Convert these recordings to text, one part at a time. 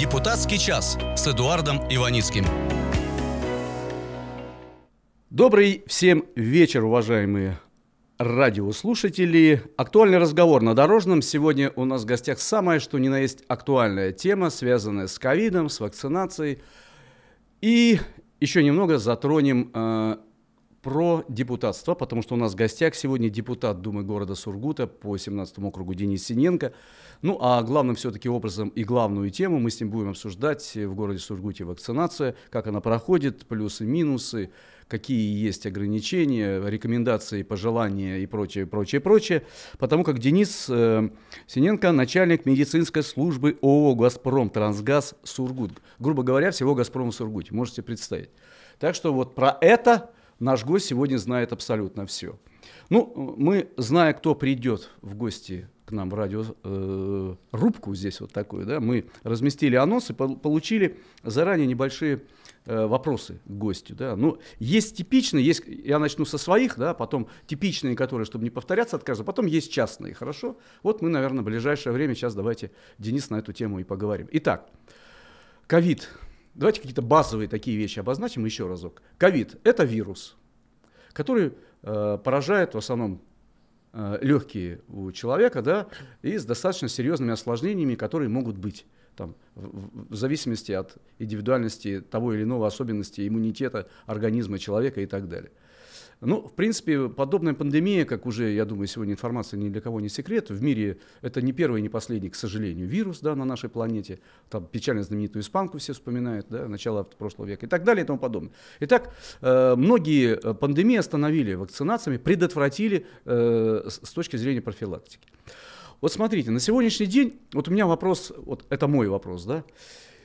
Депутатский час с Эдуардом Иваницким. Добрый всем вечер, уважаемые радиослушатели. Актуальный разговор на Дорожном. Сегодня у нас в гостях самая, что ни на есть, актуальная тема, связанная с ковидом, с вакцинацией. И еще немного затронем э, про депутатство, потому что у нас в гостях сегодня депутат Думы города Сургута по 17 округу Денис Синенко. Ну а главным все-таки образом и главную тему мы с ним будем обсуждать в городе Сургуте вакцинация, как она проходит, плюсы, минусы, какие есть ограничения, рекомендации, пожелания и прочее, прочее, прочее. Потому как Денис э, Синенко начальник медицинской службы ООО «Газпром Трансгаз Сургут». Грубо говоря, всего «Газпрома Сургуте». Можете представить. Так что вот про это Наш гость сегодня знает абсолютно все. Ну, мы, зная, кто придет в гости к нам в радиорубку, э, здесь вот такую, да, мы разместили анонсы, по- получили заранее небольшие э, вопросы к гостю, да. Ну, есть типичные, есть, я начну со своих, да, потом типичные, которые, чтобы не повторяться от каждого, потом есть частные, хорошо? Вот мы, наверное, в ближайшее время, сейчас давайте, Денис, на эту тему и поговорим. Итак, ковид – Давайте какие-то базовые такие вещи обозначим еще разок. Ковид – это вирус, который э, поражает в основном э, легкие у человека, да, и с достаточно серьезными осложнениями, которые могут быть там, в, в зависимости от индивидуальности того или иного особенности иммунитета организма человека и так далее. Ну, в принципе, подобная пандемия, как уже, я думаю, сегодня информация ни для кого не секрет, в мире это не первый и не последний, к сожалению, вирус да, на нашей планете. Там печально знаменитую испанку все вспоминают, да, начало прошлого века и так далее и тому подобное. Итак, э, многие э, пандемии остановили вакцинациями, предотвратили э, с точки зрения профилактики. Вот смотрите, на сегодняшний день, вот у меня вопрос, вот это мой вопрос, да,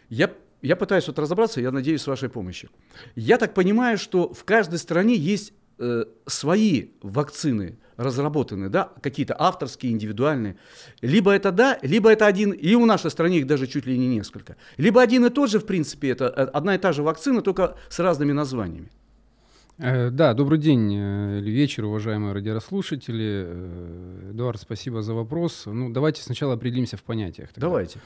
я я пытаюсь вот разобраться, я надеюсь с вашей помощью. Я так понимаю, что в каждой стране есть Э, свои вакцины разработаны, да, какие-то авторские, индивидуальные. Либо это да, либо это один, и у нашей страны их даже чуть ли не несколько. Либо один и тот же, в принципе, это э, одна и та же вакцина, только с разными названиями. Э, да, добрый день или вечер, уважаемые радиослушатели. Эдуард, спасибо за вопрос. Ну, давайте сначала определимся в понятиях. Тогда. Давайте.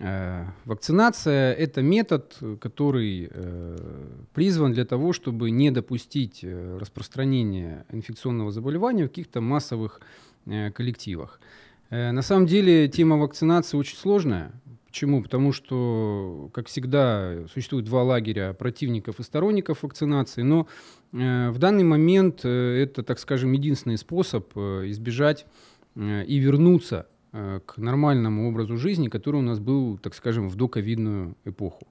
Э, вакцинация – это метод, который э, призван для того, чтобы не допустить э, распространения инфекционного заболевания в каких-то массовых коллективах. На самом деле тема вакцинации очень сложная. Почему? Потому что, как всегда, существует два лагеря противников и сторонников вакцинации, но в данный момент это, так скажем, единственный способ избежать и вернуться Э, к нормальному образу жизни, который у нас был, так скажем, в доковидную эпоху.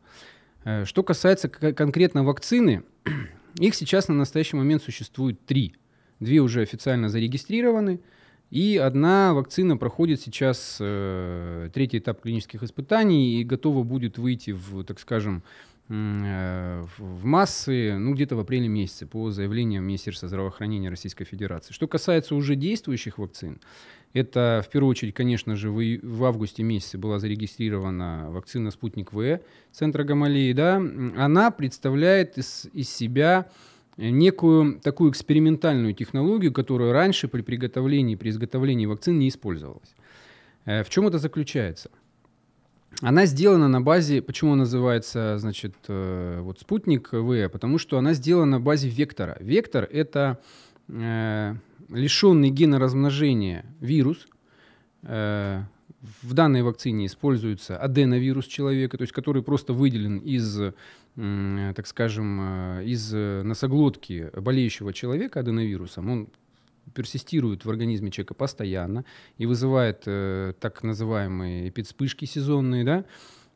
Э, что касается конкретно вакцины, их сейчас на настоящий момент существует три. Две уже официально зарегистрированы, и одна вакцина проходит сейчас э, третий этап клинических испытаний и готова будет выйти в, так скажем, Э, в массы, ну, где-то в апреле месяце, по заявлениям Министерства здравоохранения Российской Федерации. Что касается уже действующих вакцин, это, в первую очередь, конечно же, в, в августе месяце была зарегистрирована вакцина «Спутник В» Центра Гамалеи, да, она представляет из, из себя э, некую такую экспериментальную технологию, которая раньше при приготовлении, при изготовлении вакцин не использовалась. Э, в чем это заключается? Она сделана на базе, почему называется, значит, э, вот спутник В, потому что она сделана на базе вектора. Вектор — это э, лишенный гена размножения вирус. Э, в данной вакцине используется аденовирус человека, то есть который просто выделен из, э, так скажем, э, из э, носоглотки болеющего человека аденовирусом. Он персистирует в организме человека постоянно и вызывает э, так называемые эпицпышки сезонные, да,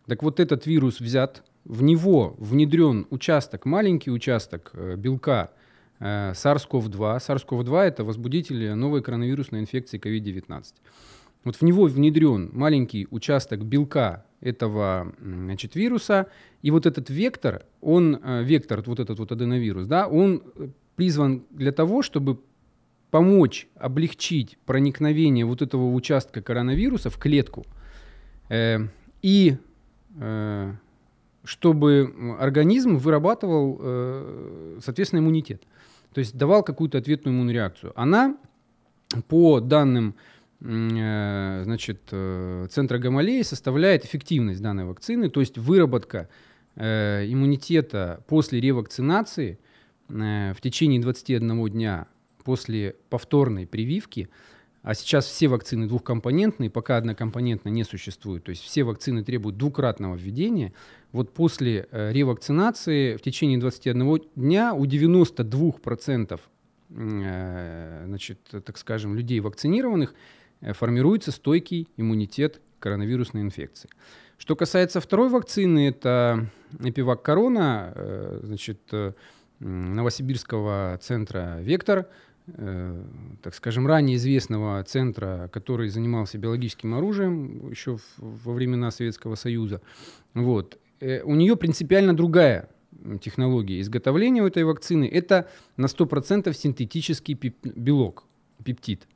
так вот этот вирус взят, в него внедрен участок, маленький участок э, белка э, SARS-CoV-2. SARS-CoV-2 – это возбудитель новой коронавирусной инфекции COVID-19. Вот в него внедрен маленький участок белка этого значит, вируса, и вот этот вектор, он, э, вектор, вот этот вот аденовирус, да, он э, призван для того, чтобы помочь облегчить проникновение вот этого участка коронавируса в клетку. Э, и э, чтобы организм вырабатывал, э, соответственно, иммунитет. То есть давал какую-то ответную иммунную реакцию. Она, по данным э, значит, э, Центра Гамалеи, составляет эффективность данной вакцины. То есть выработка э, иммунитета после ревакцинации э, – в течение 21 дня после повторной прививки, а сейчас все вакцины двухкомпонентные, пока однокомпонентно не существует, то есть все вакцины требуют двукратного введения, вот после э, ревакцинации в течение 21 дня у 92% э, значит, так скажем, людей вакцинированных э, формируется стойкий иммунитет к коронавирусной инфекции. Что касается второй вакцины, это эпивак корона, значит, Новосибирского центра «Вектор», так скажем, ранее известного центра, который занимался биологическим оружием еще в, во времена Советского Союза. Вот. Э, у нее принципиально другая технология изготовления этой вакцины. Это на 100% синтетический пеп, белок, пептид.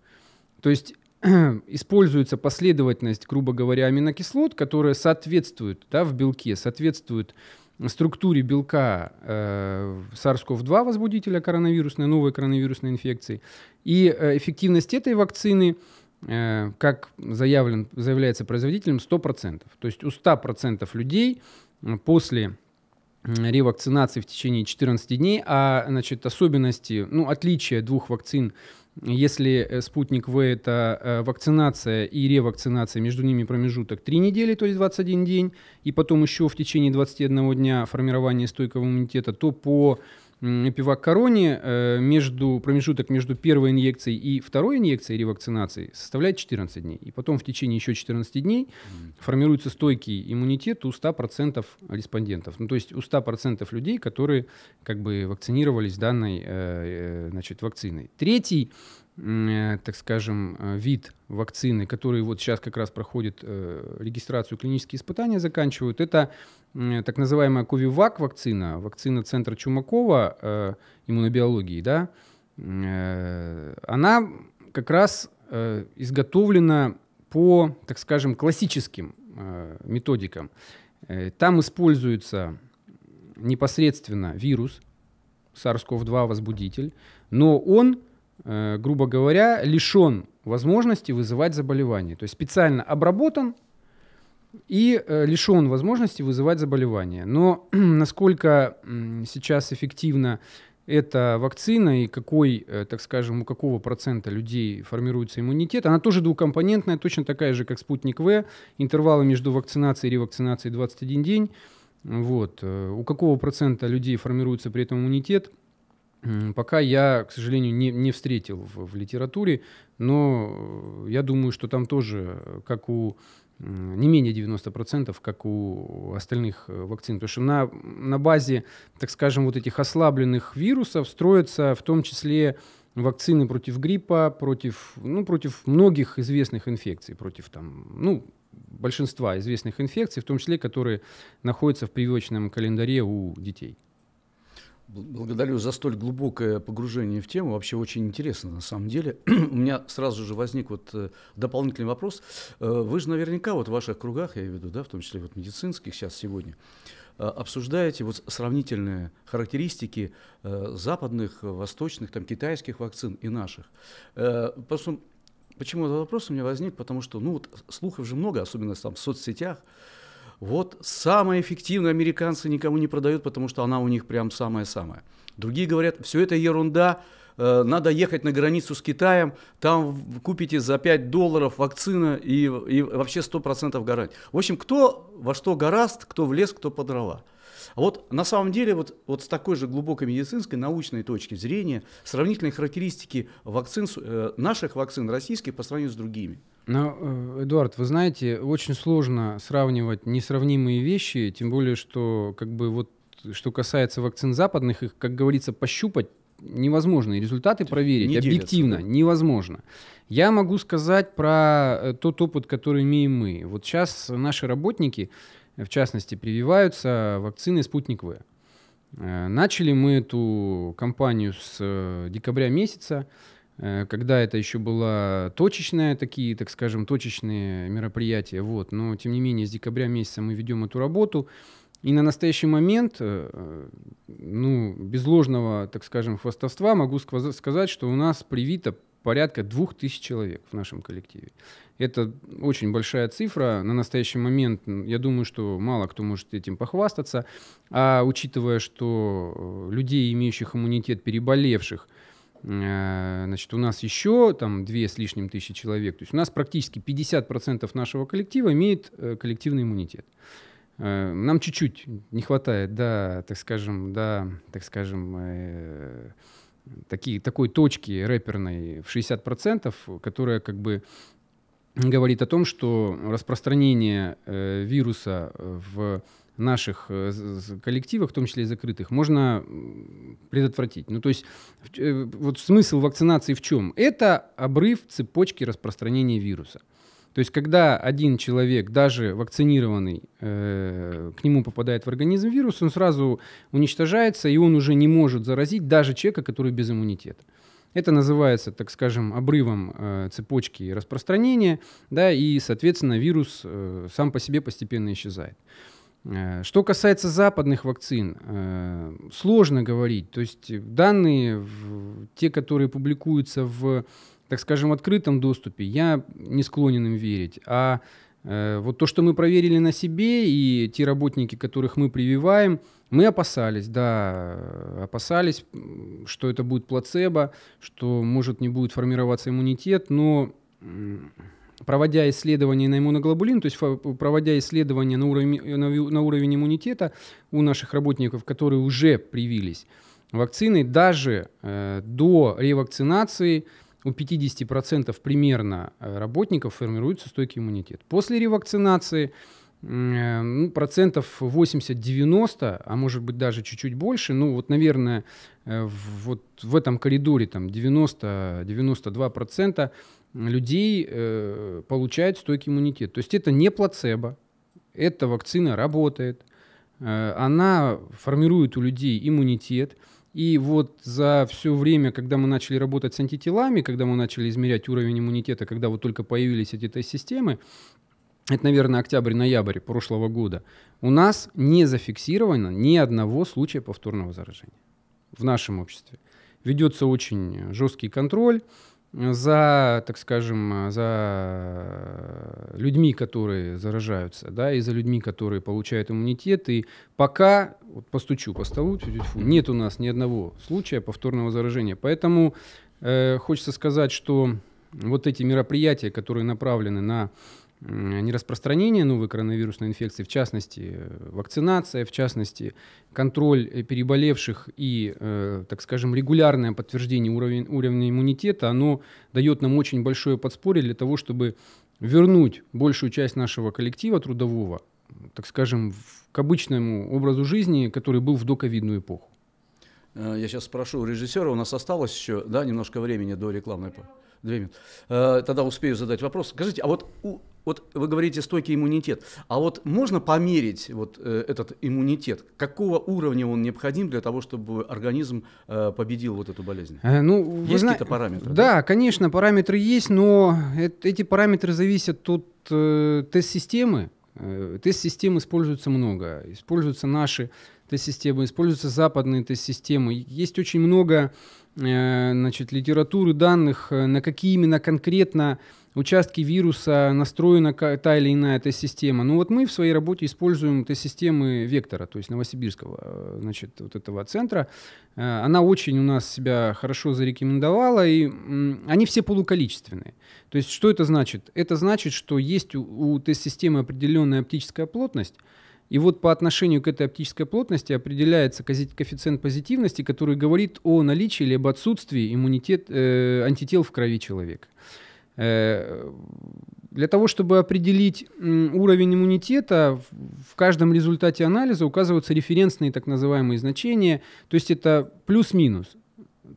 То есть используется последовательность, грубо говоря, аминокислот, которые соответствуют да, в белке, соответствуют структуре белка э, SARS-CoV-2 возбудителя коронавирусной, новой коронавирусной инфекции. И э, эффективность этой вакцины, э, как заявлен, заявляется производителем, 100%. То есть у 100% людей после ревакцинации в течение 14 дней, а значит, особенности, ну, отличие двух вакцин если э, спутник В – это э, вакцинация и ревакцинация, между ними промежуток 3 недели, то есть 21 день, и потом еще в течение 21 дня формирование стойкого иммунитета, то по пивак короне э, между, промежуток между первой инъекцией и второй инъекцией ревакцинации составляет 14 дней. И потом в течение еще 14 дней формируется стойкий иммунитет у 100% респондентов. Ну, то есть у 100% людей, которые как бы вакцинировались данной э, э, значит, вакциной. Третий Э, так скажем, э, вид вакцины, который вот сейчас как раз проходит э, регистрацию, клинические испытания заканчивают, это так называемая Ковивак вакцина, вакцина Центра Чумакова иммунобиологии, да, она как раз изготовлена по, так скажем, классическим методикам. Там используется непосредственно вирус SARS-CoV-2 возбудитель, но он Э, грубо говоря, лишен возможности вызывать заболевание. То есть специально обработан и э, лишен возможности вызывать заболевание. Но насколько сейчас эффективна эта вакцина и какой, э, так скажем, у какого процента людей формируется иммунитет, она тоже двухкомпонентная, точно такая же, как спутник В, интервалы между вакцинацией и ревакцинацией 21 день. Вот. У какого процента людей формируется при этом иммунитет – пока я, к сожалению, не, не встретил в, в литературе, но э, я думаю, что там тоже, э, как у не менее 90%, как у остальных э, вакцин. Потому что на, на базе, так скажем, вот этих ослабленных вирусов строятся в том числе вакцины против гриппа, против, ну, против многих известных инфекций, против там, ну, большинства известных инфекций, в том числе, которые находятся в прививочном календаре у детей. Благодарю за столь глубокое погружение в тему. Вообще очень интересно, на самом деле. У меня сразу же возник вот э, дополнительный вопрос. Э, вы же наверняка вот в ваших кругах, я имею в виду, да, в том числе вот медицинских сейчас сегодня, э, обсуждаете вот сравнительные характеристики западных, восточных, там, китайских вакцин и наших. почему этот вопрос у меня возник? Потому что, ну, вот слухов же много, особенно там в соцсетях, вот самая эффективная американцы никому не продают, потому что она у них прям самая-самая. Другие говорят, все это ерунда, э, надо ехать на границу с Китаем, там купите за 5 долларов вакцина и, и вообще 100% гарантия. В общем, кто во что гораст, кто в лес, кто по дрова. А вот на самом деле вот, вот с такой же глубокой медицинской, научной точки зрения, сравнительные характеристики вакцин, э, наших вакцин российских по сравнению с другими – ну, Эдуард, вы знаете, очень сложно сравнивать несравнимые вещи, тем более, что как бы вот что касается вакцин западных, их, как говорится, пощупать невозможно. И результаты проверить не объективно да? невозможно. Я могу сказать про э, тот опыт, который имеем мы. Вот сейчас наши работники, э, в частности, прививаются вакциной «Спутник В». Начали мы эту кампанию с декабря месяца. Э, когда это еще было точечное, такие, так скажем, точечные мероприятия, вот, но тем не менее с декабря месяца мы ведем эту работу, и на настоящий момент, э, ну, без ложного, так скажем, хвастовства могу сказать, что у нас привито порядка двух тысяч человек в нашем коллективе. Это очень большая цифра. На настоящий момент, я думаю, что мало кто может этим похвастаться. А учитывая, что э, людей, имеющих иммунитет, переболевших – Э, значит, у нас еще там две с лишним тысячи человек. То есть у нас практически 50% нашего коллектива имеет э, коллективный иммунитет. Э, нам чуть-чуть не хватает, да, так скажем, да, так скажем, э, такие, такой точки рэперной в 60%, которая как бы говорит о том, что распространение э, вируса в наших э, коллективах, в том числе и закрытых, можно предотвратить. Ну, то есть э, вот смысл вакцинации в чем? Это обрыв цепочки распространения вируса. То есть, когда один человек, даже вакцинированный, э, к нему попадает в организм вирус, он сразу уничтожается, и он уже не может заразить даже человека, который без иммунитета. Это называется, так скажем, обрывом э, цепочки распространения, да, и, соответственно, вирус э, сам по себе постепенно исчезает. Э, что касается западных вакцин, э, сложно говорить. То есть данные, те, которые публикуются в, так скажем, открытом доступе, я не склонен им верить. А э, вот то, что мы проверили на себе и те работники, которых мы прививаем, мы опасались, да, опасались, что это будет плацебо, что, может, не будет формироваться иммунитет, но проводя исследования на иммуноглобулин, то есть проводя исследования на уровень, на уровень иммунитета у наших работников, которые уже привились вакциной, даже э, до ревакцинации у 50% примерно э, работников формируется стойкий иммунитет. После ревакцинации э, ну, процентов 80-90, а может быть даже чуть-чуть больше, ну вот, наверное, э, вот в этом коридоре там 90-92% людей э, получают стойкий иммунитет. То есть это не плацебо, эта вакцина работает, э, она формирует у людей иммунитет. И вот за все время, когда мы начали работать с антителами, когда мы начали измерять уровень иммунитета, когда вот только появились эти тест-системы, это, наверное, октябрь-ноябрь прошлого года, у нас не зафиксировано ни одного случая повторного заражения в нашем обществе. Ведется очень жесткий контроль, за, так скажем, за людьми, которые заражаются, да, и за людьми, которые получают иммунитет. И пока, вот постучу по столу, тю -тю -тю, нет у нас ни одного случая повторного заражения. Поэтому э, хочется сказать, что вот эти мероприятия, которые направлены на не распространение новой коронавирусной инфекции, в частности э, вакцинация, в частности контроль э, переболевших и, э, так скажем, регулярное подтверждение уровень, уровня иммунитета, оно дает нам очень большое подспорье для того, чтобы вернуть большую часть нашего коллектива трудового, так скажем, в, к обычному образу жизни, который был в доковидную эпоху. Э, я сейчас спрошу режиссера, у нас осталось еще да, немножко времени до рекламной... Две минуты. Тогда успею задать вопрос. Скажите, а вот у вот вы говорите стойкий иммунитет, а вот можно померить вот э, этот иммунитет? Какого уровня он необходим для того, чтобы организм э, победил вот эту болезнь? Э, ну, есть зна... какие-то параметры? Да, да, конечно, параметры есть, но это, эти параметры зависят от э, тест-системы. Э, тест-систем используется много. Используются наши тест-системы, используются западные тест-системы. Есть очень много э, значит, литературы, данных, э, на какие именно конкретно участки вируса настроена та или иная тест-система. ну вот мы в своей работе используем тест-системы Вектора, то есть Новосибирского э, значит, вот этого центра. Э, она очень у нас себя хорошо зарекомендовала, и они все полуколичественные. То есть что это значит? Это значит, что есть у, у тест-системы определенная оптическая плотность, и вот по отношению к этой оптической плотности определяется коэффициент позитивности, который говорит о наличии либо отсутствии иммунитет, э, антител в крови человека. Э, для того, чтобы определить уровень иммунитета, в каждом результате анализа указываются референсные так называемые значения, то есть это плюс-минус,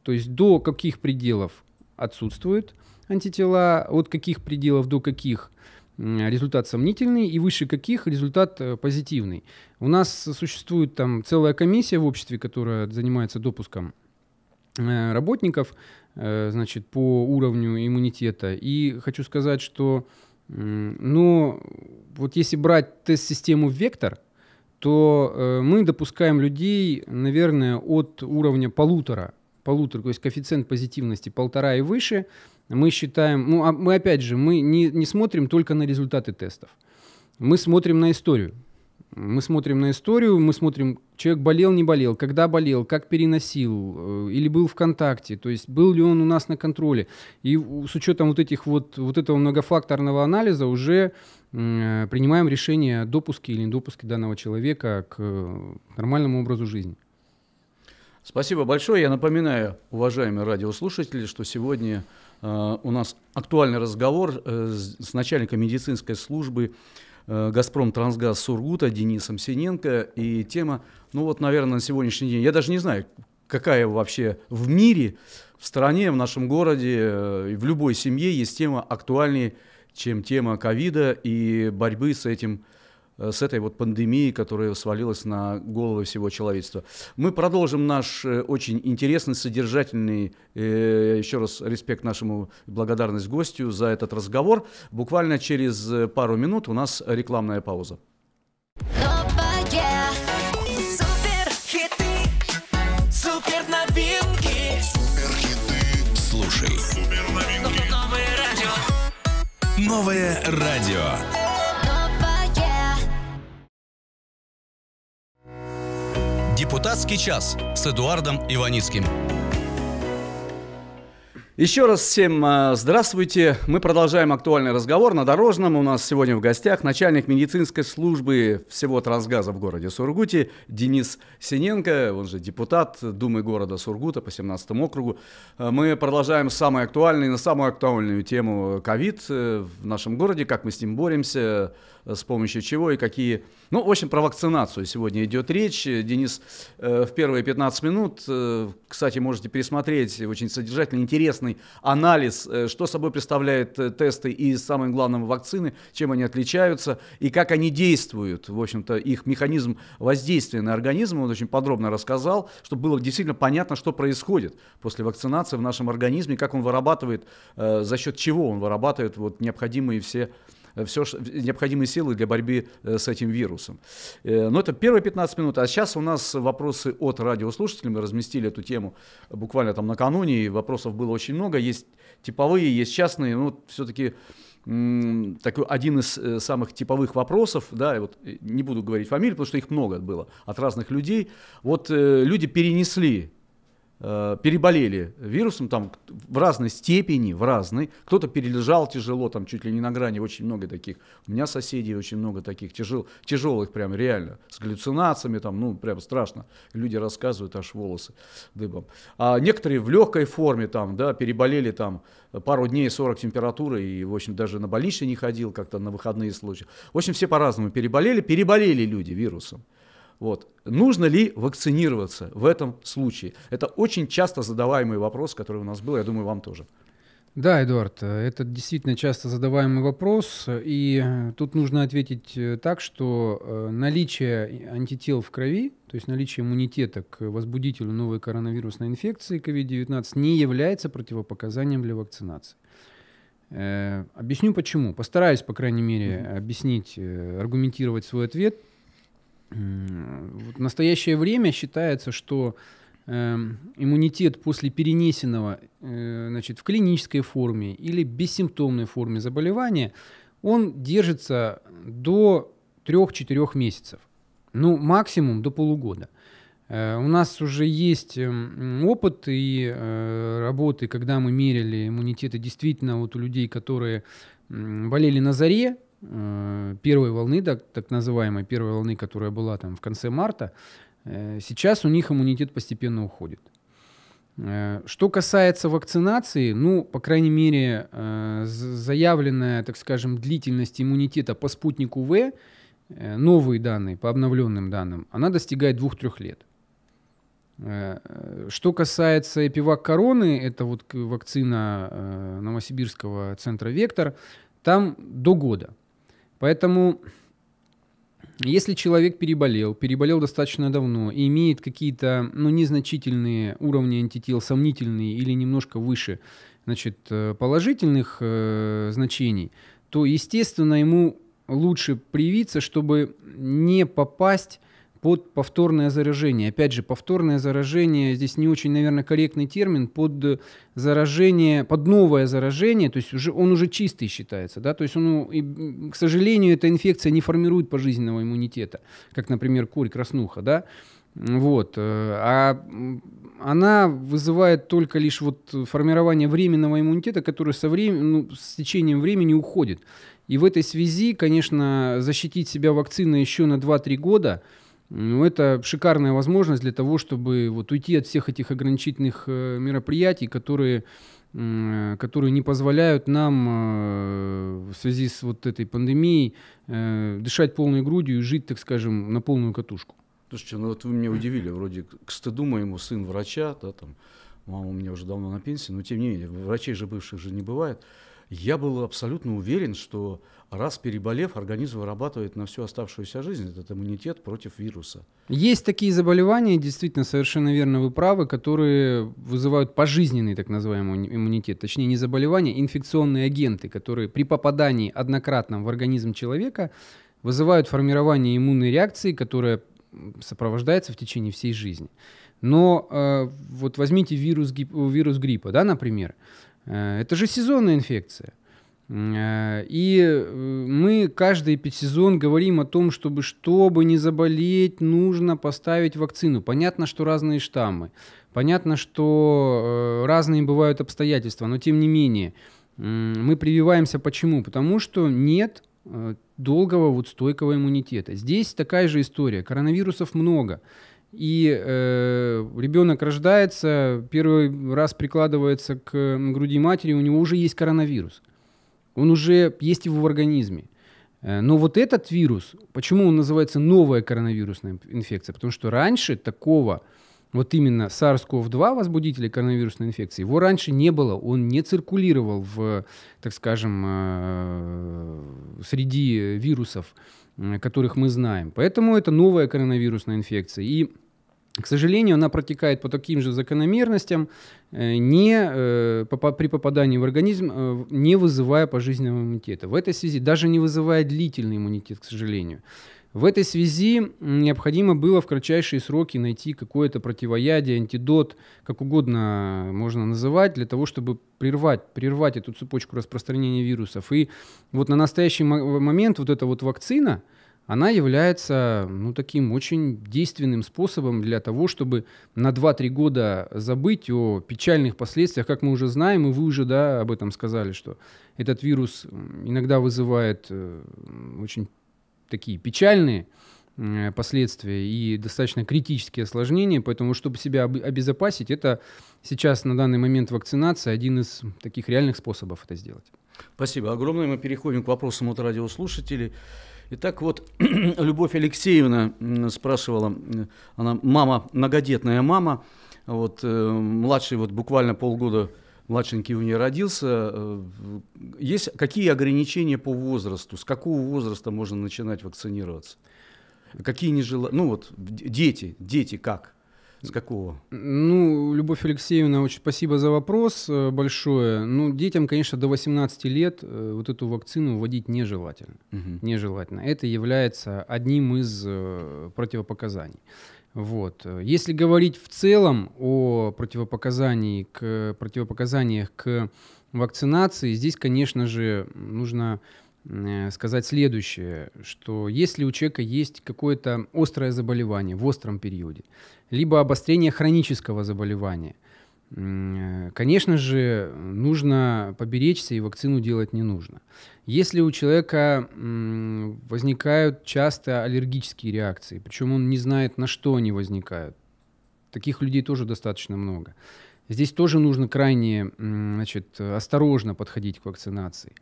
то есть до каких пределов отсутствуют антитела, от каких пределов до каких результат сомнительный и выше каких результат э, позитивный. У нас существует там целая комиссия в обществе, которая занимается допуском Э, работников, э, значит, по уровню иммунитета. И хочу сказать, что, ну, вот если брать тест-систему «Вектор», то э, мы допускаем людей, наверное, от уровня полутора, полутора, то есть коэффициент позитивности полтора и выше, мы считаем, ну, а мы опять же, мы не, не смотрим только на результаты тестов, мы смотрим на историю. Мы смотрим на историю, мы смотрим, человек болел, не болел, когда болел, как переносил, э, или был в контакте, то есть был ли он у нас на контроле. И с учетом вот, этих вот, вот этого многофакторного анализа уже э, принимаем решение о допуске или недопуске данного человека к э, нормальному образу жизни. Спасибо большое. Я напоминаю, уважаемые радиослушатели, что сегодня э, у нас актуальный разговор э, с начальником медицинской службы Э, «Газпром Трансгаз Сургута» Денисом Синенко. И тема, ну вот, наверное, на сегодняшний день, я даже не знаю, какая вообще в мире, в стране, в нашем городе, э, в любой семье есть тема актуальнее, чем тема ковида и борьбы с этим Э, с этой вот пандемией, которая свалилась на головы всего человечества. Мы продолжим наш э, очень интересный, содержательный, э, еще раз респект нашему, благодарность гостю за этот разговор. Буквально через пару минут у нас рекламная пауза. Новое радио. Депутатский час с Эдуардом Иваницким. Еще раз всем а, здравствуйте. Мы продолжаем актуальный разговор на Дорожном. У нас сегодня в гостях начальник медицинской службы всего трансгаза в городе Сургуте Денис Синенко, он же депутат Думы города Сургута по 17 округу. А, мы продолжаем самую актуальную, на самую актуальную тему ковид э, в нашем городе, как мы с ним боремся, Э, с помощью чего и какие... Ну, в общем, про вакцинацию сегодня идет речь. Денис э, в первые 15 минут, э, кстати, можете пересмотреть очень содержательный, интересный анализ, что собой представляют тесты и, самое главное, вакцины, чем они отличаются и как они действуют. В общем-то, их механизм воздействия на организм он очень подробно рассказал, чтобы было действительно понятно, что происходит после вакцинации в нашем организме, как он вырабатывает, за счет чего он вырабатывает вот необходимые все Э, все необходимые силы для борьбы э, с этим вирусом. Э, но ну, это первые 15 минут, а сейчас у нас вопросы от радиослушателей, мы разместили эту тему буквально там накануне, и вопросов было очень много, есть типовые, есть частные, но ну, все-таки такой один из самых типовых вопросов, да, и вот не буду говорить фамилии, потому что их много было от разных людей. Вот э, люди перенесли Э, переболели вирусом там в разной степени, в разной. Кто-то перележал тяжело, там чуть ли не на грани, очень много таких. У меня соседей очень много таких тяжел, тяжелых прям реально, с галлюцинациями там, ну прям страшно. Люди рассказывают аж волосы дыбом. А некоторые в легкой форме там, да, переболели там пару дней 40 температуры и, в общем, даже на больничный не ходил как-то на выходные случаи. В общем, все по-разному переболели, переболели люди вирусом. Вот. Нужно ли вакцинироваться в этом случае? Это очень часто задаваемый вопрос, который у нас был, я думаю, вам тоже. Да, Эдуард, это действительно часто задаваемый вопрос, и тут нужно ответить э, так, что э, наличие антител в крови, то есть наличие иммунитета к возбудителю новой коронавирусной инфекции COVID-19 не является противопоказанием для вакцинации. Э, объясню почему. Постараюсь, по крайней мере, объяснить, аргументировать свой ответ – в настоящее время считается, что э, иммунитет после перенесенного э, значит, в клинической форме или бессимптомной форме заболевания, он держится до 3-4 месяцев. Ну, максимум до полугода. Э, у нас уже есть эм, опыт и э, работы, когда мы мерили иммунитеты действительно вот у людей, которые болели на заре, Э, первой волны, так, так называемой первой волны, которая была там в конце марта, э, сейчас у них иммунитет постепенно уходит. Э, что касается вакцинации, ну, по крайней мере, заявленная, так скажем, длительность иммунитета по спутнику В, новые данные, по обновленным данным, она достигает 2-3 лет. Что касается эпивак короны, это вот вакцина Новосибирского центра «Вектор», там до года. Поэтому, если человек переболел, переболел достаточно давно и имеет какие-то ну, незначительные уровни антител, сомнительные или немножко выше значит, э, положительных э, значений, то, естественно, ему лучше привиться, чтобы не попасть под повторное заражение. Опять же, повторное заражение, здесь не очень, наверное, корректный термин, под заражение, под новое заражение, то есть уже, он уже чистый считается, да, то есть он, и, к сожалению, эта инфекция не формирует пожизненного иммунитета, как, например, корь краснуха, да, вот, э, а она вызывает только лишь вот формирование временного иммунитета, который со временем, ну, с течением времени уходит. И в этой связи, конечно, защитить себя вакциной еще на 2-3 года – ну, это шикарная возможность для того, чтобы вот уйти от всех этих ограничительных э, мероприятий, которые э, которые не позволяют нам э, в связи с вот этой пандемией дышать полной грудью и жить, так скажем, на полную катушку. Слушайте, ну вот вы меня удивили, вроде к стыду моему сын врача, да, там, мама у меня уже давно на пенсии, но тем не менее, врачей же бывших же не бывает. Я был абсолютно уверен, что Раз переболев, организм вырабатывает на всю оставшуюся жизнь этот иммунитет против вируса. Есть такие заболевания, действительно, совершенно верно вы правы, которые вызывают пожизненный так называемый иммунитет. Точнее, не заболевания, а инфекционные агенты, которые при попадании однократном в организм человека вызывают формирование иммунной реакции, которая сопровождается в течение всей жизни. Но э, вот возьмите вирус, вирус гриппа, да, например. Э, это же сезонная инфекция. Э, и э, мы каждый пятисезон говорим о том, чтобы, чтобы не заболеть, нужно поставить вакцину. Понятно, что разные штаммы, понятно, что э, разные бывают обстоятельства, но тем не менее мы прививаемся. Почему? Потому что нет долгого вот стойкого иммунитета. Здесь такая же история. Коронавирусов много. И э, ребенок рождается, первый раз прикладывается к груди матери, у него уже есть коронавирус. Он уже есть его в организме. Э, но вот этот вирус, почему он называется новая коронавирусная инфекция? Потому что раньше такого вот именно SARS-CoV-2 возбудителя коронавирусной инфекции, его раньше не было, он не циркулировал в, так скажем, э, среди вирусов, которых мы знаем. Поэтому это новая коронавирусная инфекция. И к сожалению, она протекает по таким же закономерностям, э, не, э, при попадании в организм, э, не вызывая пожизненного иммунитета. В этой связи даже не вызывая длительный иммунитет, к сожалению. В этой связи необходимо было в кратчайшие сроки найти какое-то противоядие, антидот, как угодно можно называть, для того, чтобы прервать, прервать эту цепочку распространения вирусов. И вот на настоящий момент вот эта вот вакцина – она является ну, таким очень действенным способом для того, чтобы на 2-3 года забыть о печальных последствиях, как мы уже знаем, и вы уже да, об этом сказали, что этот вирус иногда вызывает э, очень такие печальные э, последствия и достаточно критические осложнения, поэтому чтобы себя обезопасить, это сейчас на данный момент вакцинация один из таких реальных способов это сделать. Спасибо огромное. Мы переходим к вопросам от радиослушателей. Итак, вот Любовь Алексеевна спрашивала, э, она мама, многодетная мама, вот э, младший вот буквально полгода младшенький у нее родился. Э, есть какие ограничения по возрасту? С какого возраста можно начинать вакцинироваться? Какие нежелательные? Ну вот дети, дети как? С какого? Ну, Любовь Алексеевна, очень спасибо за вопрос э, большое. Ну, детям, конечно, до 18 лет э, вот эту вакцину вводить нежелательно. Угу. Нежелательно. Это является одним из э, противопоказаний. Вот. Если говорить в целом о противопоказании к, противопоказаниях к вакцинации, здесь, конечно же, нужно Э, сказать следующее, что если у человека есть какое-то острое заболевание в остром периоде, либо обострение хронического заболевания, э, конечно же, нужно поберечься и вакцину делать не нужно. Если у человека возникают часто аллергические реакции, причем он не знает, на что они возникают, таких людей тоже достаточно много – Здесь тоже нужно крайне значит, осторожно подходить к вакцинации.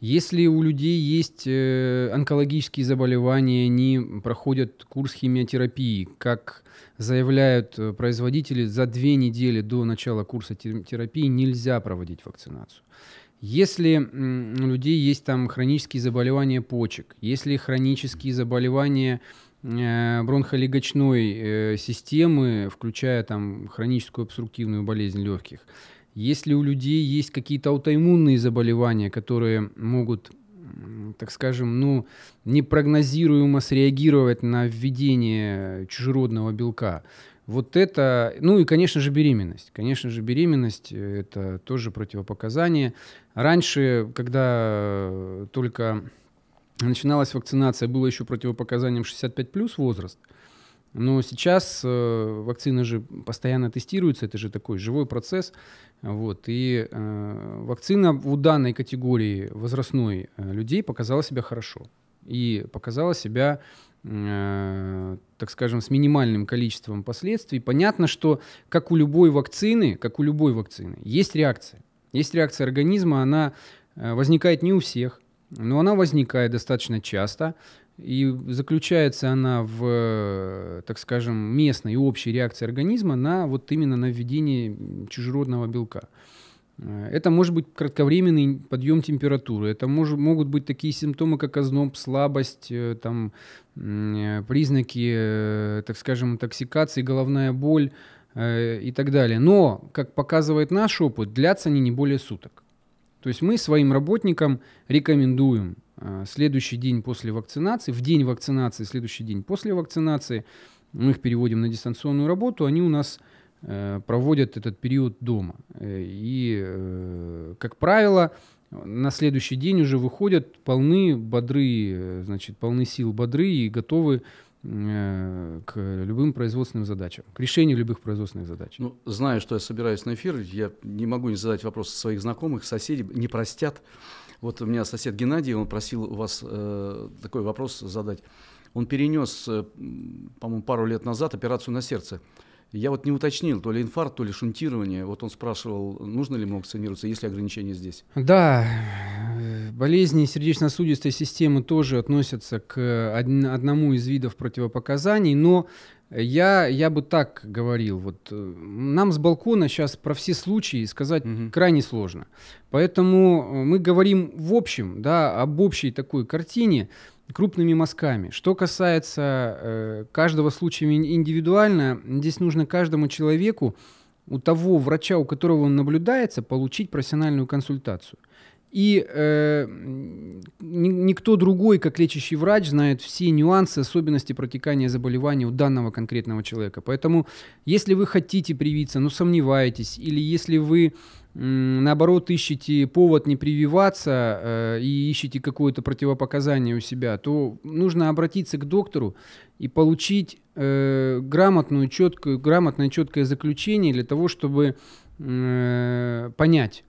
Если у людей есть э, онкологические заболевания, они проходят курс химиотерапии, как заявляют э, производители, за две недели до начала курса терапии нельзя проводить вакцинацию. Если у людей есть там хронические заболевания почек, если хронические заболевания Э, бронхолегочной э, системы, включая там хроническую обструктивную болезнь легких. Если у людей есть какие-то аутоиммунные заболевания, которые могут, так скажем, ну, непрогнозируемо среагировать на введение чужеродного белка, вот это, ну и, конечно же, беременность. Конечно же, беременность – это тоже противопоказание. Раньше, когда только начиналась вакцинация, было еще противопоказанием 65 плюс возраст. Но сейчас э, вакцины же постоянно тестируются, это же такой живой процесс. Вот, и э, вакцина в данной категории возрастной э, людей показала себя хорошо. И показала себя, э, так скажем, с минимальным количеством последствий. Понятно, что как у любой вакцины, как у любой вакцины, есть реакция. Есть реакция организма, она э, возникает не у всех – но она возникает достаточно часто, и заключается она в, так скажем, местной и общей реакции организма на вот именно на введение чужеродного белка. Э, это может быть кратковременный подъем температуры, это мож, могут быть такие симптомы, как озноб, слабость, э, там, э, признаки, так скажем, интоксикации, головная боль и так далее. Но, как показывает наш опыт, длятся они не более суток. То есть мы своим работникам рекомендуем э, следующий день после вакцинации, в день вакцинации, следующий день после вакцинации, мы их переводим на дистанционную работу, они у нас э, проводят этот период дома. Э, и, как правило, на следующий день уже выходят полны бодры, значит, полны сил бодры и готовы Э, к любым производственным задачам, к решению любых производственных задач. Ну, знаю, что я собираюсь на эфир, я не могу не задать вопрос своих знакомых, соседей, не простят. Вот у меня сосед Геннадий, он просил у вас э, такой вопрос задать. Он перенес, э, по-моему, пару лет назад операцию на сердце. Я вот не уточнил, то ли инфаркт, то ли шунтирование. Вот он спрашивал, нужно ли ему вакцинироваться, есть ли ограничения здесь? Да, болезни сердечно-сосудистой системы тоже относятся к одному из видов противопоказаний, но я, я бы так говорил. Вот, э, нам с балкона сейчас про все случаи сказать угу. крайне сложно. Поэтому э, мы говорим в общем, да, об общей такой картине крупными мазками. Что касается э, каждого случая индивидуально, здесь нужно каждому человеку у того врача, у которого он наблюдается, получить профессиональную консультацию. И э, никто другой, как лечащий врач, знает все нюансы, особенности протекания заболевания у данного конкретного человека. Поэтому, если вы хотите привиться, но ну, сомневаетесь, или если вы наоборот ищете повод не прививаться э, и ищете какое-то противопоказание у себя, то нужно обратиться к доктору и получить э, грамотную, четкую, грамотное, четкое заключение для того, чтобы э, понять,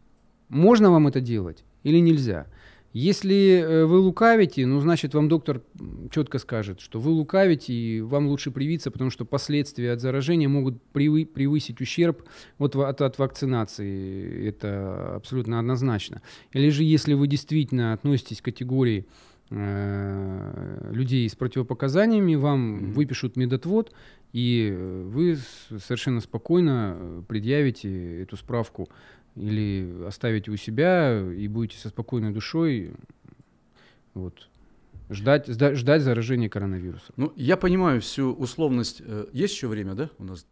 можно вам это делать или нельзя. Если э, вы лукавите, ну, значит, вам доктор четко скажет, что вы лукавите, и вам лучше привиться, потому что последствия от заражения могут превысить ущерб от, от, от вакцинации. Это абсолютно однозначно. Или же, если вы действительно относитесь к категории э, людей с противопоказаниями, вам mm-hmm. выпишут медотвод, и вы совершенно спокойно предъявите эту справку или оставите у себя и будете со спокойной душой вот, ждать, ждать заражения коронавируса. Ну, я понимаю всю условность. Э, есть еще время, да? У нас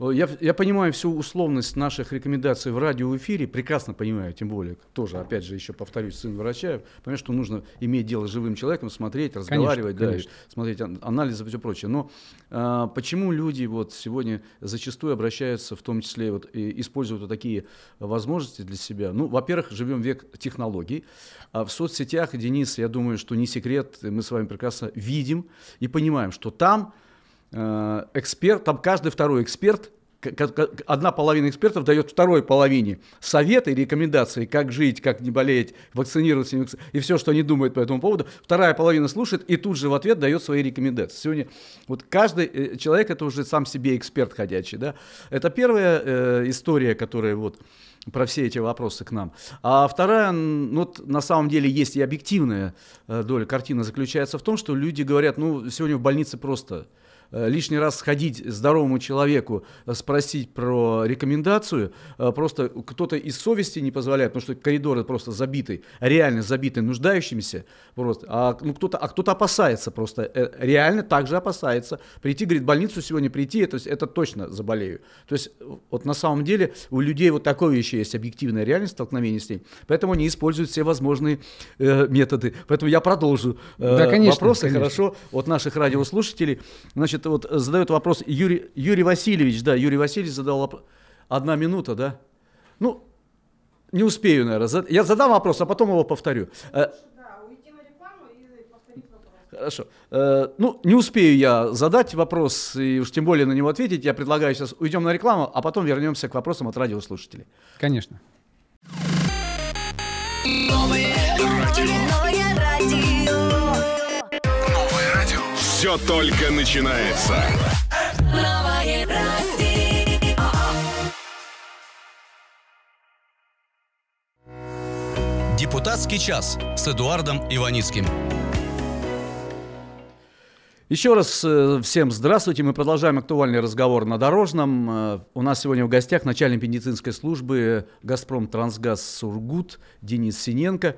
Э, я, я понимаю всю условность наших рекомендаций в радиоэфире, прекрасно понимаю, тем более, тоже, опять же, еще повторюсь, сын врача, понимаю, что нужно иметь дело с живым человеком, смотреть, разговаривать, конечно, да, конечно. смотреть анализы и все прочее. Но а, почему люди вот сегодня зачастую обращаются, в том числе, вот, и используют вот такие возможности для себя? Ну, во-первых, живем век технологий, а в соцсетях, Денис, я думаю, что не секрет, мы с вами прекрасно видим и понимаем, что там Э, эксперт, там каждый второй эксперт, одна половина экспертов дает второй половине советы рекомендации, как жить, как не болеть, вакцинироваться и все, что они думают по этому поводу. Вторая половина слушает и тут же в ответ дает свои рекомендации. Сегодня вот каждый э, человек это уже сам себе эксперт ходячий. Да? Это первая э, история, которая вот про все эти вопросы к нам. А вторая, ну, вот на самом деле есть и объективная э, доля картины заключается в том, что люди говорят, ну, сегодня в больнице просто Э, лишний раз сходить здоровому человеку, э, спросить про рекомендацию, э, просто кто-то из совести не позволяет, потому что коридоры просто забиты, реально забиты нуждающимися, просто, а ну, кто-то а кто опасается просто, реально также опасается. Прийти, говорит, в больницу сегодня прийти, то есть это точно заболею. То есть вот на самом деле у людей вот такое еще есть объективная реальность столкновения с ней, поэтому они используют все возможные э, методы. Поэтому я продолжу э, да, конечно, вопросы, конечно. хорошо, от наших радиослушателей. Значит, значит, вот э, задает вопрос Юрий, Юрий Васильевич, да, Юрий Васильевич задал вопрос. Одна минута, да? Ну, не успею, наверное. Я задам вопрос, а потом его повторю. Э, хорошо. Э, ну, не успею я задать вопрос и уж тем более на него ответить. Я предлагаю сейчас уйдем на рекламу, а потом вернемся к вопросам от радиослушателей. Конечно. Новые радио. все только начинается. Новое Депутатский час с Эдуардом Иваницким. Еще раз э, всем здравствуйте. Мы продолжаем актуальный разговор на дорожном. Э, у нас сегодня в гостях начальник медицинской службы э, «Газпром Трансгаз Сургут» Денис Синенко.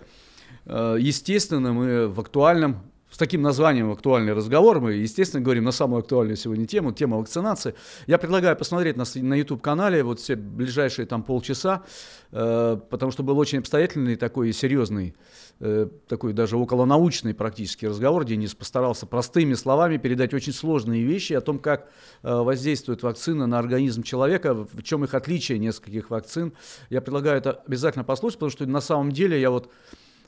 Естественно, мы в актуальном с таким названием «Актуальный разговор». Мы, естественно, говорим на самую актуальную сегодня тему, тема вакцинации. Я предлагаю посмотреть нас на YouTube-канале вот все ближайшие там полчаса, э, потому что был очень обстоятельный такой серьезный, э, такой даже околонаучный практически разговор. Денис постарался простыми словами передать очень сложные вещи о том, как э, воздействует вакцина на организм человека, в чем их отличие нескольких вакцин. Я предлагаю это обязательно послушать, потому что на самом деле я вот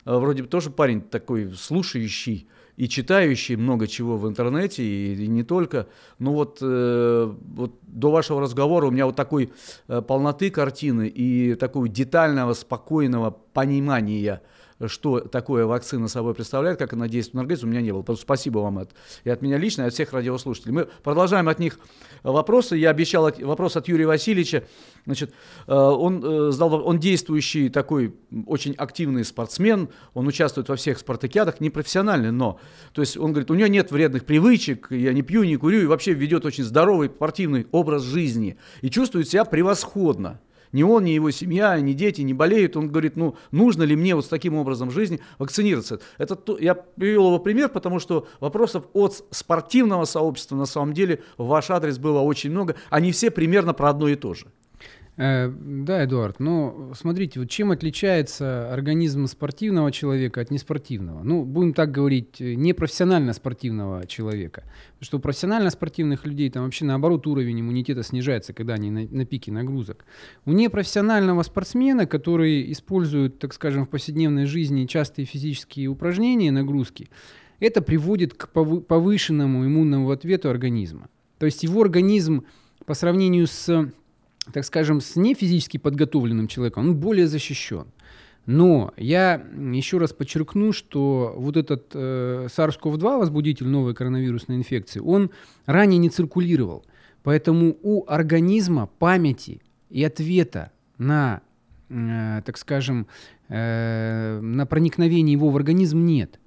э, вроде бы тоже парень такой слушающий, и читающий много чего в интернете, и, и не только. Но вот, э, вот до вашего разговора у меня вот такой э, полноты картины и такого детального, спокойного понимания – что такое вакцина собой представляет, как она действует на организм, у меня не было. Поэтому спасибо вам это. И от меня лично, и от всех радиослушателей. Мы продолжаем от них э, вопросы. Я обещал от, вопрос от Юрия Васильевича. Значит, э, он, сдал, э, он действующий такой очень активный спортсмен, он участвует во всех спартакиадах, не профессиональный, но. То есть он говорит, у него нет вредных привычек, я не пью, не курю, и вообще ведет очень здоровый спортивный образ жизни. И чувствует себя превосходно ни он, ни его семья, ни дети не болеют. Он говорит, ну, нужно ли мне вот с таким образом жизни вакцинироваться? Это то, я привел его пример, потому что вопросов от спортивного сообщества на самом деле в ваш адрес было очень много. Они все примерно про одно и то же. Э, да, Эдуард, но ну, смотрите, вот чем отличается организм спортивного человека от неспортивного? Ну, будем так говорить, э, непрофессионально спортивного человека. Потому что у профессионально спортивных людей там вообще наоборот уровень иммунитета снижается, когда они на, на пике нагрузок. У непрофессионального спортсмена, который использует, так скажем, в повседневной жизни частые физические упражнения, нагрузки, это приводит к повышенному иммунному ответу организма. То есть его организм по сравнению с так скажем, с нефизически подготовленным человеком, он более защищен. Но я еще раз подчеркну, что вот этот э, SARS-CoV-2, возбудитель новой коронавирусной инфекции, он ранее не циркулировал. Поэтому у организма памяти и ответа на, э, так скажем, э, на проникновение его в организм нет.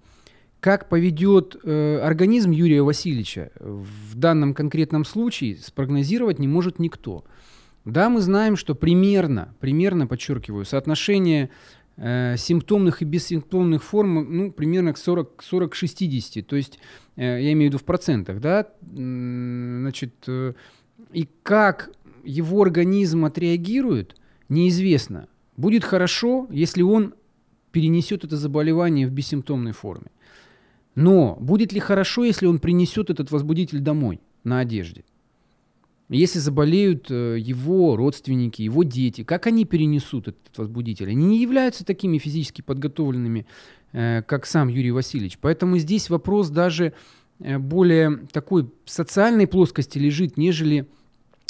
Как поведет э, организм Юрия Васильевича в данном конкретном случае, спрогнозировать не может никто. Да, мы знаем, что примерно, примерно, подчеркиваю, соотношение э, симптомных и бессимптомных форм, ну, примерно к 40, 60, то есть, э, я имею в виду в процентах, да, значит, э, и как его организм отреагирует, неизвестно. Будет хорошо, если он перенесет это заболевание в бессимптомной форме. Но будет ли хорошо, если он принесет этот возбудитель домой на одежде? Если заболеют э, его родственники, его дети, как они перенесут этот возбудитель? Они не являются такими физически подготовленными, э, как сам Юрий Васильевич. Поэтому здесь вопрос даже э, более такой социальной плоскости лежит, нежели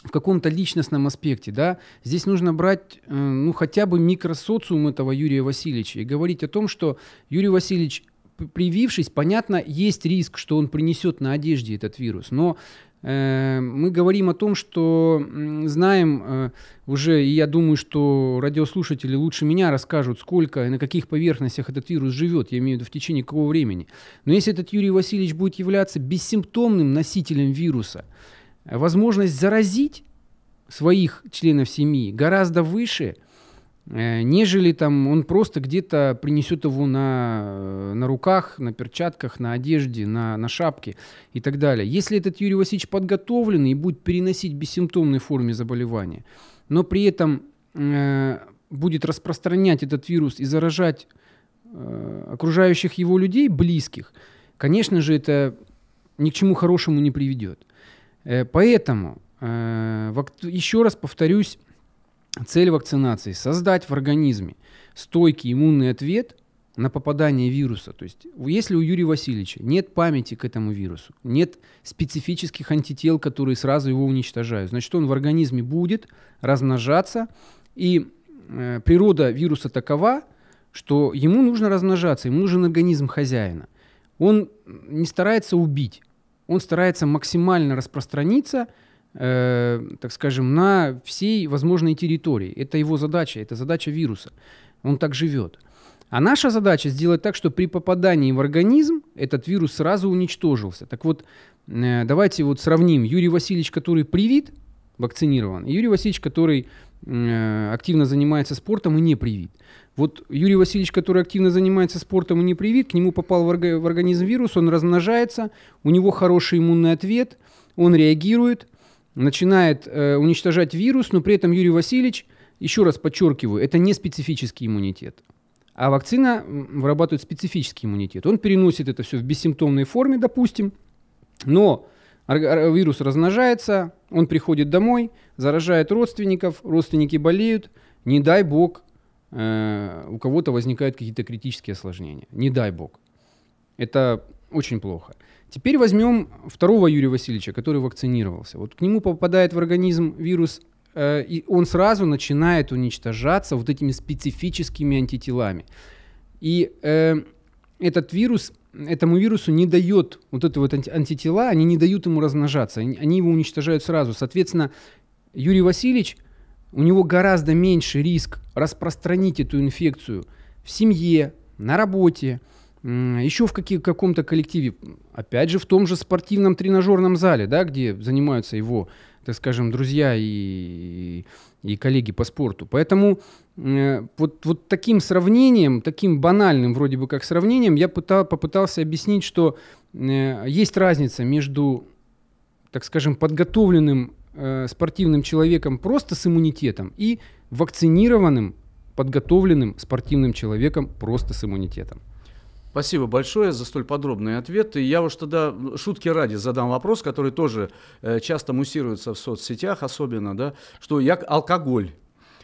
в каком-то личностном аспекте, да, здесь нужно брать, ну, хотя бы микросоциум этого Юрия Васильевича и говорить о том, что Юрий Васильевич, привившись, понятно, есть риск, что он принесет на одежде этот вирус, но Э, мы говорим о том, что знаем э, уже, и я думаю, что радиослушатели лучше меня расскажут, сколько и на каких поверхностях этот вирус живет, я имею в виду в течение какого времени. Но если этот Юрий Васильевич будет являться бессимптомным носителем вируса, возможность заразить своих членов семьи гораздо выше – Э, нежели там он просто где-то принесет его на, э, на руках, на перчатках, на одежде, на, на шапке и так далее. Если этот Юрий Васильевич подготовлен и будет переносить бессимптомной форме заболевания, но при этом э, будет распространять этот вирус и заражать э, окружающих его людей, близких, конечно же, это ни к чему хорошему не приведет. Э, поэтому, э, еще раз повторюсь, Цель вакцинации – создать в организме стойкий иммунный ответ на попадание вируса. То есть если у Юрия Васильевича нет памяти к этому вирусу, нет специфических антител, которые сразу его уничтожают, значит он в организме будет размножаться, и э, природа вируса такова, что ему нужно размножаться, ему нужен организм хозяина. Он не старается убить, он старается максимально распространиться – Э, так скажем, на всей возможной территории. Это его задача, это задача вируса. Он так живет. А наша задача сделать так, что при попадании в организм этот вирус сразу уничтожился. Так вот, э, давайте вот сравним Юрий Васильевич, который привит, вакцинирован, и Юрий Васильевич, который э, активно занимается спортом и не привит. Вот Юрий Васильевич, который активно занимается спортом и не привит, к нему попал в организм вирус, он размножается, у него хороший иммунный ответ, он реагирует – начинает э, уничтожать вирус, но при этом Юрий Васильевич, еще раз подчеркиваю, это не специфический иммунитет. А вакцина вырабатывает специфический иммунитет. Он переносит это все в бессимптомной форме, допустим, но вирус размножается, он приходит домой, заражает родственников, родственники болеют, не дай бог, э, у кого-то возникают какие-то критические осложнения. Не дай бог. Это очень плохо. Теперь возьмем второго Юрия Васильевича, который вакцинировался. Вот к нему попадает в организм вирус, э, и он сразу начинает уничтожаться вот этими специфическими антителами. И э, этот вирус, этому вирусу не дает вот это вот антитела, они не дают ему размножаться, они его уничтожают сразу. Соответственно, Юрий Васильевич, у него гораздо меньше риск распространить эту инфекцию в семье, на работе, еще в какие, каком-то коллективе, опять же, в том же спортивном тренажерном зале, да, где занимаются его, так скажем, друзья и, и коллеги по спорту. Поэтому э, вот, вот таким сравнением, таким банальным вроде бы как сравнением, я пытал, попытался объяснить, что э, есть разница между, так скажем, подготовленным э, спортивным человеком просто с иммунитетом и вакцинированным, подготовленным спортивным человеком просто с иммунитетом. Спасибо большое за столь подробные ответы. Я уж тогда шутки ради задам вопрос, который тоже э, часто муссируется в соцсетях, особенно, да, что як алкоголь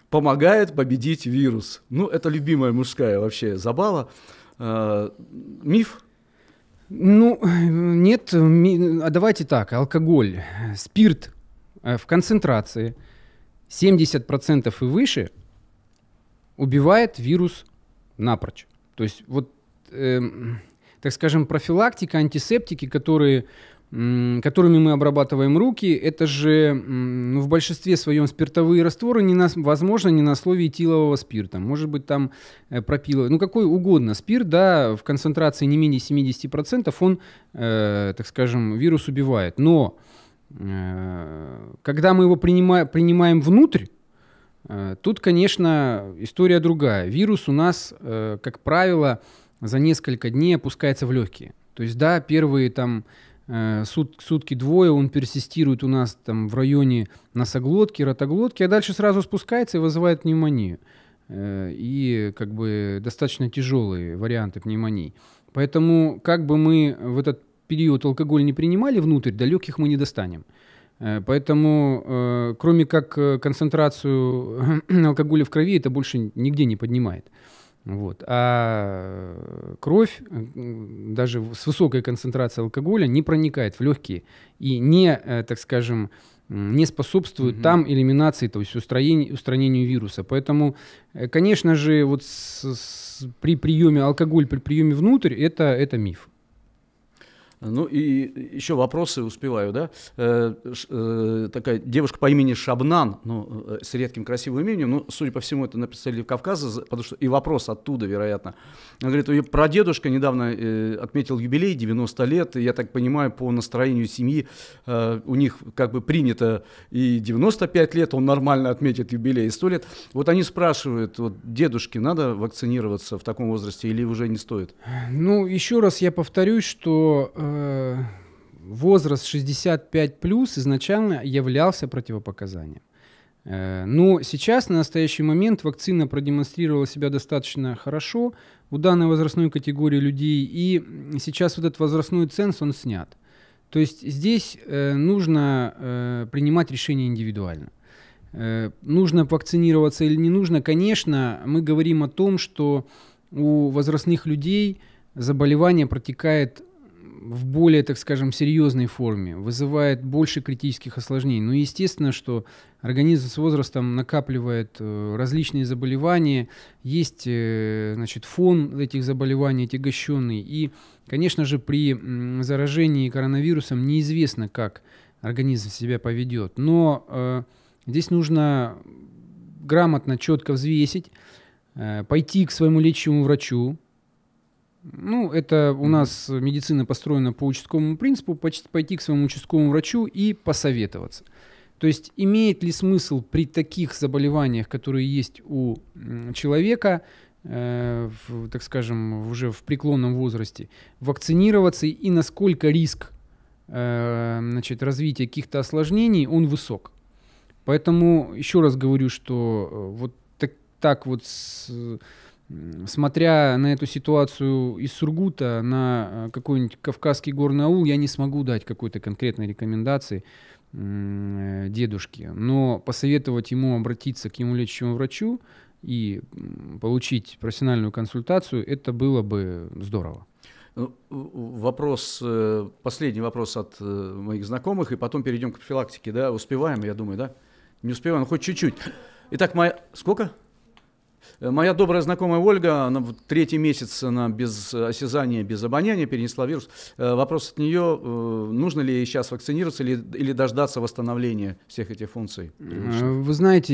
помогает победить вирус. Ну, это любимая мужская вообще забава. Э, миф? Ну, нет, ми, а давайте так, алкоголь, спирт э, в концентрации 70% и выше убивает вирус напрочь. То есть вот э, так скажем, профилактика, антисептики, которые которыми мы обрабатываем руки, это же ну, в большинстве своем спиртовые растворы, не на, возможно, не на слове этилового спирта. Может быть, там э, пропиловый, ну какой угодно спирт, да, в концентрации не менее 70% он, э, так скажем, вирус убивает. Но э, когда мы его принимаем принимаем внутрь, э, тут, конечно, история другая. Вирус у нас, э, как правило, за несколько дней опускается в легкие. То есть, да, первые там э, сут, сутки двое, он персистирует у нас там в районе носоглотки, ротоглотки, а дальше сразу спускается и вызывает пневмонию. Э, и как бы достаточно тяжелые варианты пневмонии. Поэтому как бы мы в этот период алкоголь не принимали внутрь, до легких мы не достанем. Э, поэтому, кроме как концентрацию алкоголя в крови, это больше нигде не поднимает. Вот. А э, кровь, даже с высокой концентрацией алкоголя, не проникает в легкие и не, э, так скажем, не способствует угу. там элиминации, то есть устроению, устранению вируса. Поэтому, э, конечно же, вот с, с, при приеме алкоголь, при приеме внутрь, это, это миф. Ну и еще вопросы успеваю, да? Э, э, такая девушка по имени Шабнан, ну, э, с редким красивым именем, ну, судя по всему, это на представителе Кавказа, потому что и вопрос оттуда, вероятно. Она говорит, ее прадедушка недавно отметил юбилей, 90 лет, и я так понимаю, по настроению семьи у них как бы принято и 95 лет, он нормально отметит юбилей, и 100 лет. Вот они спрашивают, вот дедушке надо вакцинироваться в таком возрасте или уже не стоит? Ну, еще раз я повторюсь, что э, возраст 65 плюс изначально являлся противопоказанием. Э, но сейчас, на настоящий момент, вакцина продемонстрировала себя достаточно хорошо у данной возрастной категории людей, и сейчас вот этот возрастной ценз, он снят. То есть здесь э, нужно э, принимать решение индивидуально. Нужно вакцинироваться или не нужно, конечно, мы говорим о том, что у возрастных людей заболевание протекает в более, так скажем, серьезной форме, вызывает больше критических осложнений. Ну, естественно, что организм с возрастом накапливает э, различные заболевания, есть, э, значит, фон этих заболеваний отягощенный, и, конечно же, при заражении коронавирусом неизвестно, как организм себя поведет. Но э, здесь нужно грамотно, четко взвесить, э, пойти к своему лечащему врачу, ну, это у нас медицина построена по участковому принципу, почти пойти к своему участковому врачу и посоветоваться. То есть имеет ли смысл при таких заболеваниях, которые есть у человека, э, в, так скажем, уже в преклонном возрасте, вакцинироваться и насколько риск э, значит, развития каких-то осложнений, он высок. Поэтому еще раз говорю, что э, вот так, так вот с, смотря на эту ситуацию из Сургута, на э, какой-нибудь Кавказский горный аул, я не смогу дать какой-то конкретной рекомендации э, дедушке, но посоветовать ему обратиться к ему лечащему врачу и получить профессиональную консультацию, это было бы здорово. Ну, вопрос, э, последний вопрос от моих знакомых, и потом перейдем к профилактике, да, успеваем, я думаю, да? Не успеваем, хоть чуть-чуть. Итак, моя... Сколько? Э, моя добрая знакомая Ольга, она в третий месяц она без осязания, без обоняния перенесла вирус. Э, вопрос от нее, э, нужно ли ей сейчас вакцинироваться или, или дождаться восстановления всех этих функций? Вы знаете,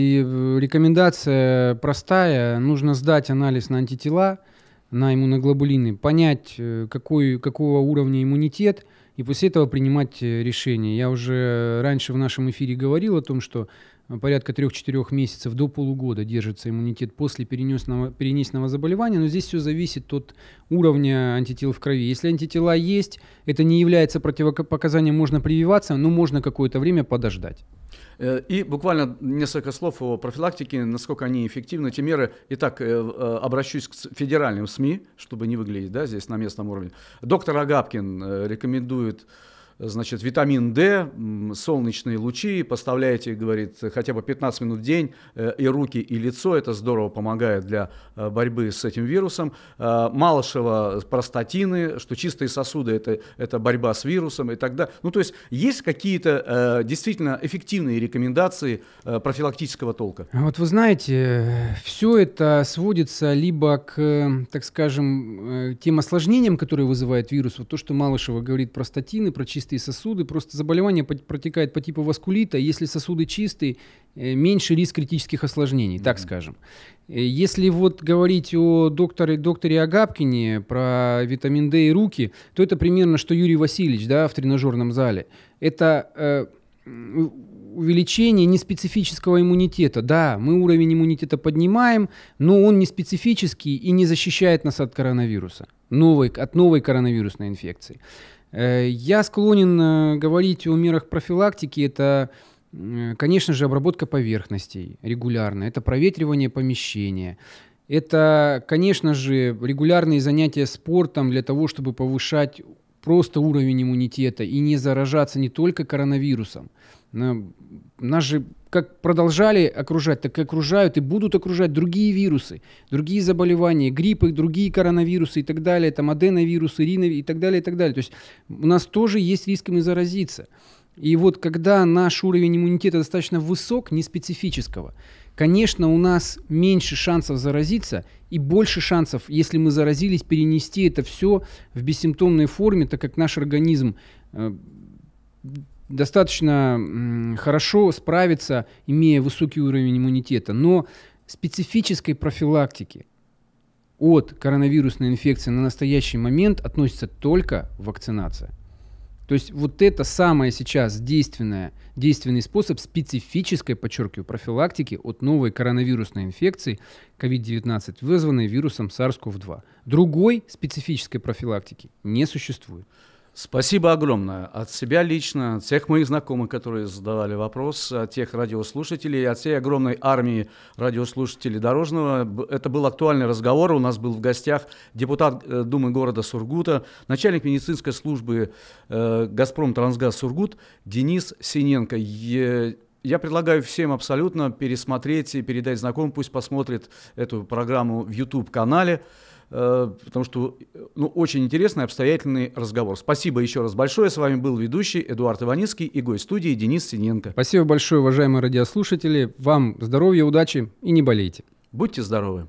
рекомендация простая. Нужно сдать анализ на антитела, на иммуноглобулины, понять, какой, какого уровня иммунитет, и после этого принимать решение. Я уже раньше в нашем эфире говорил о том, что Э, порядка 3-4 месяцев до полугода держится иммунитет после перенесенного, заболевания, но здесь все зависит от уровня антител в крови. Если антитела есть, это не является противопоказанием, можно прививаться, но можно какое-то время подождать. Э, и буквально несколько слов о профилактике, насколько они эффективны, эти меры. Итак, э, обращусь к федеральным СМИ, чтобы не выглядеть да, здесь на местном уровне. Доктор Агапкин рекомендует значит, витамин D, солнечные лучи, поставляете, говорит, хотя бы 15 минут в день, э, и руки, и лицо, это здорово помогает для э, борьбы с этим вирусом. Э, Малышева простатины, что чистые сосуды это, – это борьба с вирусом и так далее. Ну, то есть есть какие-то действительно эффективные рекомендации профилактического толка? А вот вы знаете, все это сводится либо к, так скажем, тем осложнениям, которые вызывает вирус, вот то, что Малышева говорит про статины, про чистые чистые сосуды, просто заболевание протекает по типу васкулита. Если сосуды чистые, э, меньше риск критических осложнений, mm-hmm. так скажем. Э, если вот говорить о докторе, докторе Агапкине про витамин D и руки, то это примерно, что Юрий Васильевич да, в тренажерном зале. Это э, увеличение неспецифического иммунитета. Да, мы уровень иммунитета поднимаем, но он не специфический и не защищает нас от коронавируса, новой, от новой коронавирусной инфекции. Э, я склонен э, говорить о мерах профилактики. Это, конечно же, обработка поверхностей регулярно. Это проветривание помещения. Это, конечно же, регулярные занятия спортом для того, чтобы повышать просто уровень иммунитета и не заражаться не только коронавирусом нас же как продолжали окружать, так и окружают и будут окружать другие вирусы, другие заболевания, гриппы, другие коронавирусы и так далее, там аденовирусы, риновирусы и так далее, и так далее. То есть у нас тоже есть риск ими заразиться. И вот когда наш уровень иммунитета достаточно высок, не специфического, конечно, у нас меньше шансов заразиться и больше шансов, если мы заразились, перенести это все в бессимптомной форме, так как наш организм э, достаточно хорошо справиться, имея высокий уровень иммунитета. Но специфической профилактики от коронавирусной инфекции на настоящий момент относится только вакцинация. То есть вот это самое сейчас действенное, действенный способ специфической, подчеркиваю, профилактики от новой коронавирусной инфекции COVID-19, вызванной вирусом SARS-CoV-2. Другой специфической профилактики не существует. Спасибо огромное от себя лично, от всех моих знакомых, которые задавали вопрос, от тех радиослушателей, от всей огромной армии радиослушателей Дорожного. Это был актуальный разговор. У нас был в гостях депутат э, Думы города Сургута, начальник медицинской службы э, «Газпром Трансгаз Сургут» Денис Синенко. Я предлагаю всем абсолютно пересмотреть и передать знакомым, пусть посмотрит эту программу в YouTube-канале. Э, потому что ну, очень интересный, обстоятельный разговор. Спасибо еще раз большое. С вами был ведущий Эдуард Иваницкий и гость студии Денис Синенко. Спасибо большое, уважаемые радиослушатели. Вам здоровья, удачи и не болейте. Будьте здоровы.